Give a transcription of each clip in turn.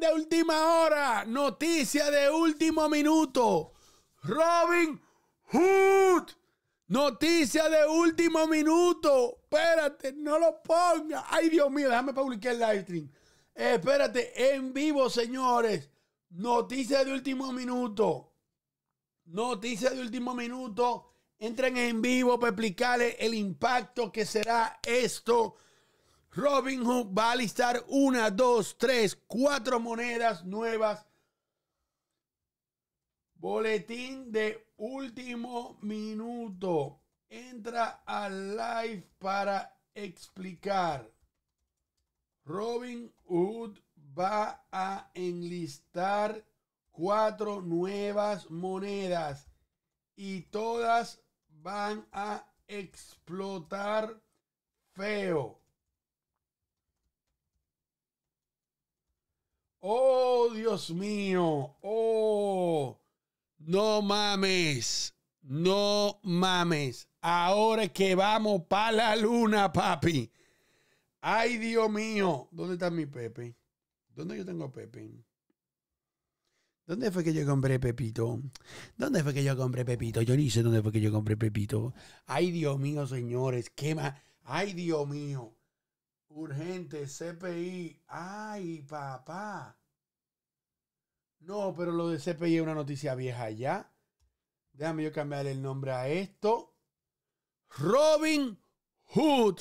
de última hora. Noticia de último minuto. Robin Hood. Noticia de último minuto. Espérate, no lo ponga. Ay, Dios mío, déjame publicar el live stream. espérate, en vivo, señores. Noticia de último minuto. Noticia de último minuto. Entren en vivo para explicarles el impacto que será esto Robin Hood va a listar una, dos, tres, cuatro monedas nuevas. Boletín de último minuto. Entra al live para explicar. Robin Hood va a enlistar cuatro nuevas monedas y todas van a explotar feo. Oh, Dios mío. Oh, no mames. No mames. Ahora es que vamos para la luna, papi. Ay, Dios mío. ¿Dónde está mi Pepe? ¿Dónde yo tengo Pepe? ¿Dónde fue que yo compré Pepito? ¿Dónde fue que yo compré Pepito? Yo ni sé dónde fue que yo compré Pepito. Ay, Dios mío, señores. Ay, Dios mío. Urgente, CPI. Ay, papá. No, pero lo de CPI es una noticia vieja ya. Déjame yo cambiar el nombre a esto. Robin Hood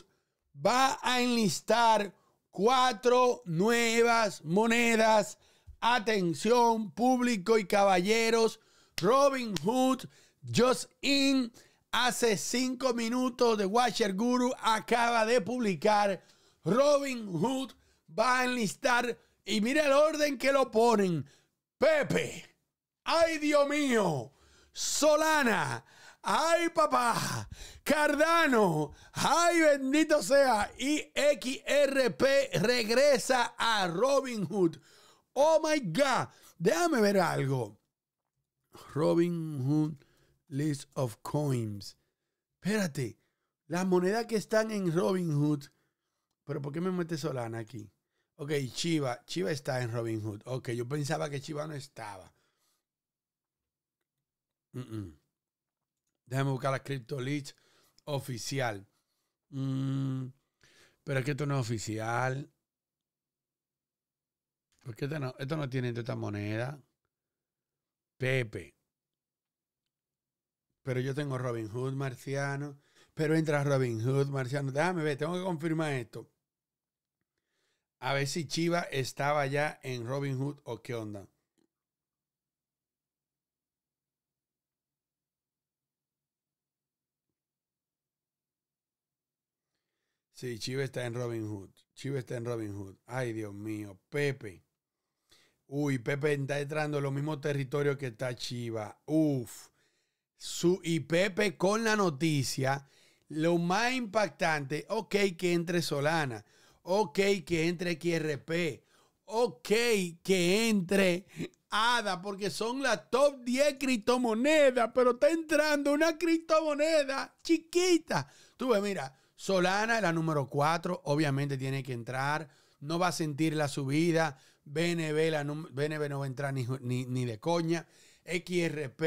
va a enlistar cuatro nuevas monedas. Atención, público y caballeros. Robin Hood, Just In, hace cinco minutos de Watcher Guru, acaba de publicar Robin Hood va a enlistar y mira el orden que lo ponen. Pepe, ay Dios mío, Solana, ay papá, Cardano, ay bendito sea, y XRP regresa a Robin Hood. Oh my God, déjame ver algo. Robin Hood List of Coins. Espérate, las monedas que están en Robin Hood pero ¿por qué me mete Solana aquí? Ok, Chiva, Chiva está en Robin Hood. Ok, yo pensaba que Chiva no estaba. Déjame buscar la Leads oficial. Mm, pero es que esto no es oficial. Porque esto no, esto no tiene esta moneda. Pepe. Pero yo tengo Robin Hood, Marciano. Pero entra Robin Hood, Marciano. Déjame ver, tengo que confirmar esto a ver si Chiva estaba ya en Robin Hood o qué onda. Sí, Chiva está en Robin Hood. Chiva está en Robin Hood. Ay, Dios mío, Pepe. Uy, Pepe está entrando en los mismos territorios que está Chiva. Uf. Su, y Pepe con la noticia, lo más impactante, ok, que entre Solana. Ok, que entre XRP. Ok, que entre ADA, porque son las top 10 criptomonedas, pero está entrando una criptomoneda chiquita. Tú ves, mira, Solana es la número 4, obviamente tiene que entrar, no va a sentir la subida. BNB, la no va a entrar ni, de coña. XRP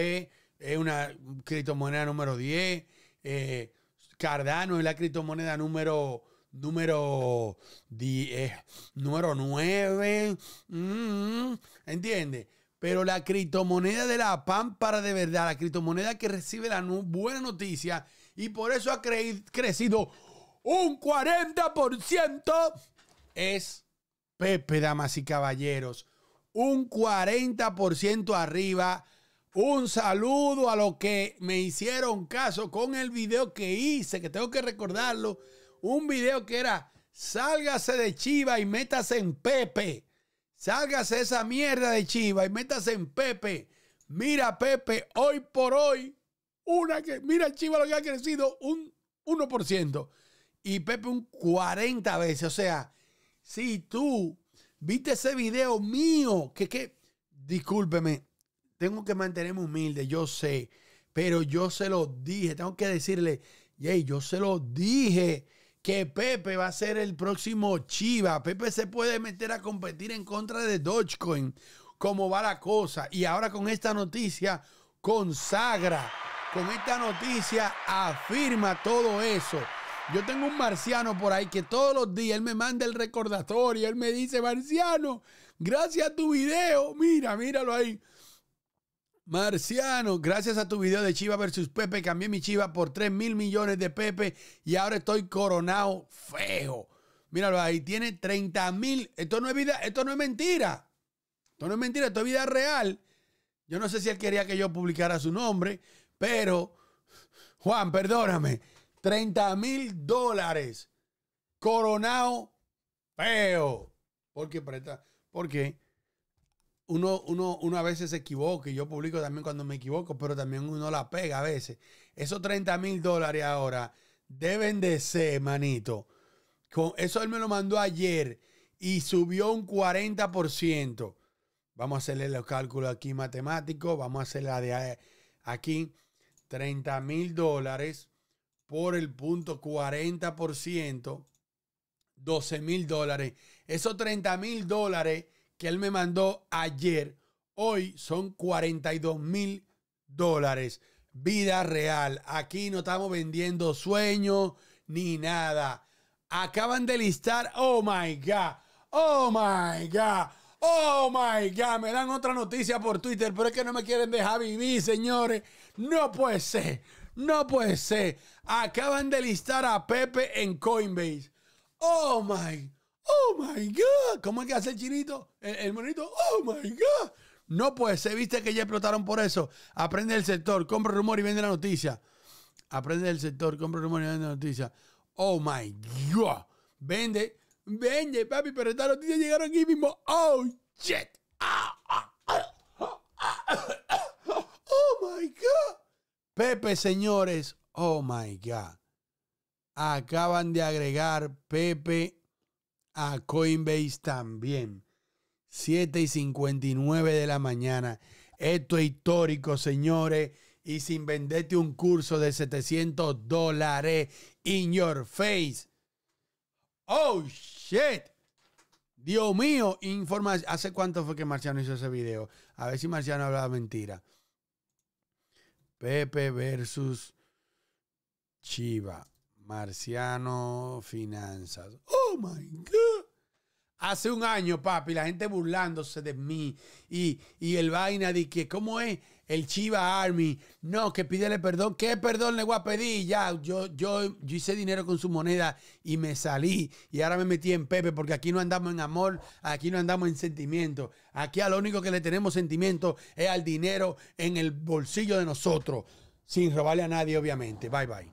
es una criptomoneda número 10. Eh, Cardano es la criptomoneda número número 10, número 9. entiende mm, ¿Entiendes? Pero la criptomoneda de la pámpara de verdad, la criptomoneda que recibe la buena noticia y por eso ha crecido un 40%, es Pepe, damas y caballeros. Un 40% arriba. Un saludo a los que me hicieron caso con el video que hice, que tengo que recordarlo, un video que era, sálgase de Chiva y métase en Pepe. Sálgase esa mierda de Chiva y métase en Pepe. Mira, Pepe, hoy por hoy, una que, mira, Chiva lo que ha crecido un 1% y Pepe un 40 veces. O sea, si tú viste ese video mío, que que, discúlpeme, tengo que mantenerme humilde, yo sé, pero yo se lo dije, tengo que decirle, y yo se lo dije que Pepe va a ser el próximo Chiva. Pepe se puede meter a competir en contra de Dogecoin, ¿Cómo va la cosa. Y ahora con esta noticia consagra, con esta noticia afirma todo eso. Yo tengo un marciano por ahí que todos los días él me manda el recordatorio, él me dice, marciano, gracias a tu video, mira, míralo ahí. Marciano, gracias a tu video de Chiva versus Pepe, cambié mi Chiva por 3 mil millones de Pepe y ahora estoy coronado feo. Míralo ahí, tiene 30 mil. Esto no es vida, esto no es mentira. Esto no es mentira, esto es vida real. Yo no sé si él quería que yo publicara su nombre, pero Juan, perdóname. 30 mil dólares. Coronado feo. Porque ¿Por Porque uno, a veces se equivoca y yo publico también cuando me equivoco, pero también uno la pega a veces. Esos 30 mil dólares ahora deben de ser, manito. eso él me lo mandó ayer y subió un 40%. Vamos a hacerle los cálculos aquí matemáticos. Vamos a hacer la de eh, aquí. 30 mil dólares por el punto 40%. 12 mil dólares. Esos 30 mil dólares que él me mandó ayer, hoy son 42 mil dólares. Vida real. Aquí no estamos vendiendo sueños ni nada. Acaban de listar. Oh my God. Oh my God. Oh my God. Me dan otra noticia por Twitter, pero es que no me quieren dejar vivir, señores. No puede ser. No puede ser. Acaban de listar a Pepe en Coinbase. Oh my oh my God. ¿Cómo es que hace el chinito? El, monito, oh my God. No pues, se viste que ya explotaron por eso. Aprende el sector, compra rumor y vende la noticia. Aprende el sector, compra rumor y vende la noticia. Oh my God. Vende, vende, papi, pero estas noticias llegaron aquí mismo. Oh shit. Oh my God. Pepe, señores. Oh my God. Acaban de agregar Pepe a Coinbase también. 7 y 59 de la mañana. Esto es histórico, señores. Y sin venderte un curso de 700 dólares in your face. Oh, shit. Dios mío, información. ¿Hace cuánto fue que Marciano hizo ese video? A ver si Marciano hablaba mentira. Pepe versus Chiva. Marciano Finanzas oh my God. Hace un año, papi, la gente burlándose de mí y, el vaina de que, ¿cómo es? El Chiva Army. No, que pídele perdón. ¿Qué perdón le voy a pedir? Ya, yo, yo, yo hice dinero con su moneda y me salí. Y ahora me metí en Pepe porque aquí no andamos en amor, aquí no andamos en sentimiento. Aquí a lo único que le tenemos sentimiento es al dinero en el bolsillo de nosotros. Sin robarle a nadie, obviamente. Bye, bye.